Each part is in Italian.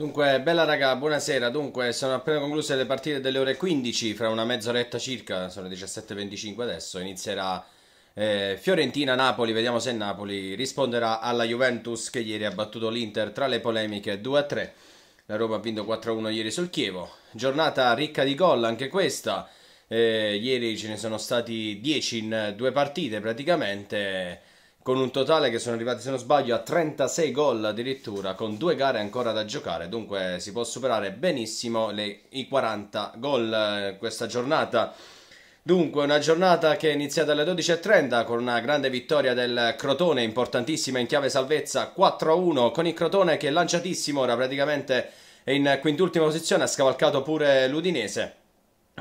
Dunque, bella raga, buonasera. Dunque, sono appena concluse le partite delle ore 15, fra una mezz'oretta circa, sono le 17.25 adesso, inizierà eh, Fiorentina-Napoli, vediamo se Napoli risponderà alla Juventus che ieri ha battuto l'Inter tra le polemiche 2-3. La Roma ha vinto 4-1 ieri sul Chievo. Giornata ricca di gol anche questa. Eh, ieri ce ne sono stati 10 in due partite praticamente con un totale che sono arrivati se non sbaglio a 36 gol addirittura con due gare ancora da giocare dunque si può superare benissimo le, i 40 gol eh, questa giornata Dunque, una giornata che è iniziata alle 12.30 con una grande vittoria del Crotone, importantissima in chiave salvezza 4-1, con il Crotone che è lanciatissimo, ora praticamente è in quintultima posizione, ha scavalcato pure l'Udinese,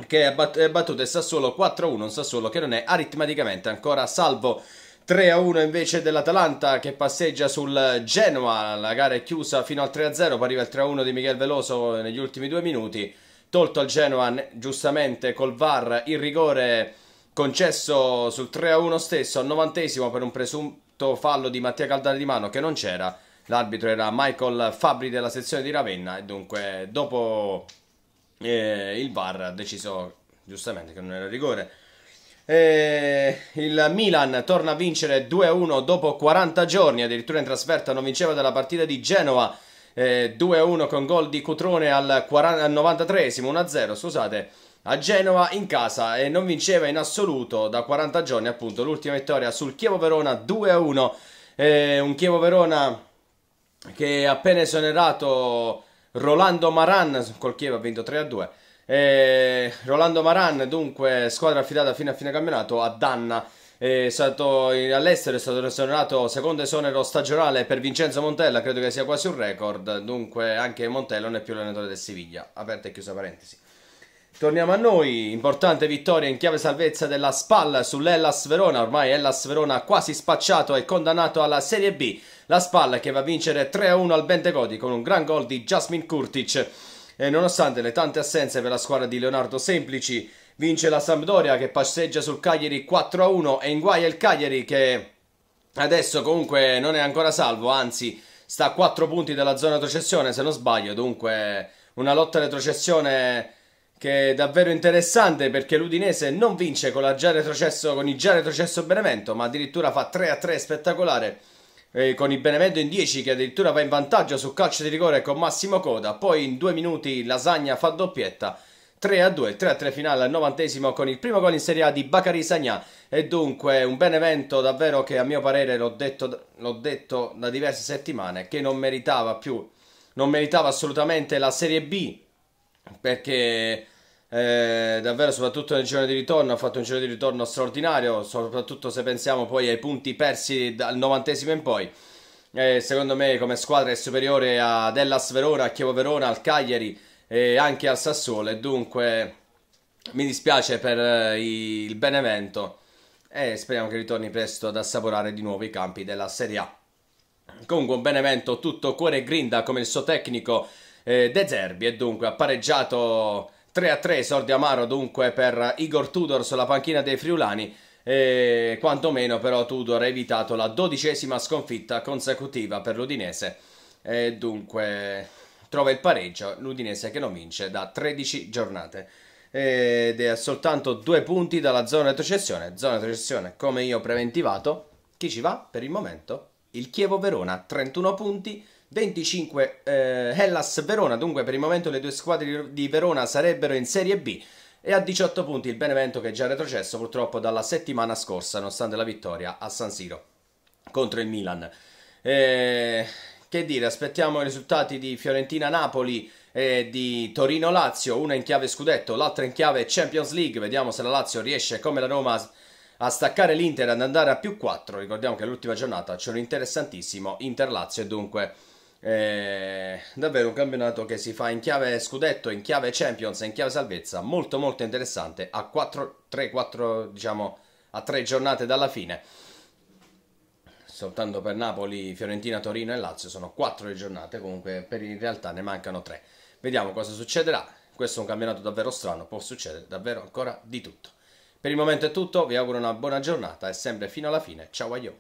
che è, bat- è battuto il Sassuolo 4-1, un Sassuolo che non è aritmeticamente ancora salvo. 3 a 1 invece dell'Atalanta che passeggia sul Genoa, la gara è chiusa fino al 3 a 0, poi arriva il 3 a 1 di Miguel Veloso negli ultimi due minuti, tolto al Genoa giustamente col VAR il rigore concesso sul 3 a 1 stesso al novantesimo per un presunto fallo di Mattia Caldani di mano che non c'era, l'arbitro era Michael Fabri della sezione di Ravenna e dunque dopo eh, il VAR ha deciso giustamente che non era rigore. Eh, il Milan torna a vincere 2-1 dopo 40 giorni, addirittura in trasferta non vinceva dalla partita di Genova. Eh, 2-1 con gol di Cutrone al, 40, al 93 1-0, scusate, a Genova in casa e non vinceva in assoluto da 40 giorni, appunto, l'ultima vittoria sul Chievo Verona 2-1. Eh, un Chievo Verona che appena esonerato Rolando Maran col Chievo ha vinto 3-2. Eh, Rolando Maran, dunque, squadra affidata fino a fine campionato a Danna. È stato all'estero, è stato esonerato secondo esonero stagionale per Vincenzo Montella, credo che sia quasi un record. Dunque, anche Montella non è più allenatore del Siviglia. Aperta e chiusa parentesi. Torniamo a noi, importante vittoria in chiave salvezza della Spal sull'Ellas Verona, ormai Ellas Verona quasi spacciato e condannato alla Serie B. La Spal che va a vincere 3-1 al Bentecodi con un gran gol di Jasmine Kurtic. E nonostante le tante assenze per la squadra di Leonardo Semplici, vince la Sampdoria che passeggia sul Cagliari 4-1 e in guai è il Cagliari che adesso comunque non è ancora salvo, anzi sta a 4 punti dalla zona retrocessione se non sbaglio, dunque una lotta retrocessione che è davvero interessante perché l'Udinese non vince con, già con il già retrocesso Benevento, ma addirittura fa 3-3 spettacolare eh, con il Benevento in 10 che addirittura va in vantaggio sul calcio di rigore con Massimo Coda, poi in due minuti Lasagna fa doppietta. 3 a 2, 3 a 3 finale al novantesimo con il primo gol in Serie A di Bacari Sagnà e dunque un Benevento davvero che a mio parere l'ho detto, l'ho detto da diverse settimane che non meritava più, non meritava assolutamente la Serie B perché eh, davvero, soprattutto nel giro di ritorno, ha fatto un giro di ritorno straordinario, soprattutto se pensiamo poi ai punti persi dal novantesimo in poi. Eh, secondo me come squadra è superiore a Dellas Verona, a Chievo Verona, al Cagliari e anche al Sassuolo. E dunque mi dispiace per eh, il Benevento e speriamo che ritorni presto ad assaporare di nuovo i campi della Serie A. Comunque un Benevento tutto cuore e grinda come il suo tecnico eh, De Zerbi e dunque ha pareggiato 3 a 3 sordi amaro dunque per Igor Tudor sulla panchina dei friulani e quantomeno però Tudor ha evitato la dodicesima sconfitta consecutiva per l'Udinese e dunque trova il pareggio l'Udinese che non vince da 13 giornate ed è soltanto due punti dalla zona retrocessione zona retrocessione come io preventivato chi ci va per il momento? il Chievo Verona 31 punti 25 eh, Hellas Verona, dunque per il momento le due squadre di Verona sarebbero in Serie B e a 18 punti il Benevento che è già retrocesso purtroppo dalla settimana scorsa nonostante la vittoria a San Siro contro il Milan. Eh, che dire, aspettiamo i risultati di Fiorentina-Napoli e di Torino-Lazio, una in chiave scudetto, l'altra in chiave Champions League, vediamo se la Lazio riesce come la Roma a staccare l'Inter ad andare a più 4, ricordiamo che l'ultima giornata c'è un interessantissimo Inter-Lazio e dunque... È eh, davvero un campionato che si fa in chiave scudetto, in chiave Champions, in chiave salvezza, molto molto interessante a 4, 3, 4, diciamo a 3 giornate dalla fine. Soltanto per Napoli, Fiorentina, Torino e Lazio sono 4 le giornate, comunque per in realtà ne mancano 3. Vediamo cosa succederà. Questo è un campionato davvero strano, può succedere davvero ancora di tutto. Per il momento è tutto, vi auguro una buona giornata e sempre fino alla fine. Ciao a io.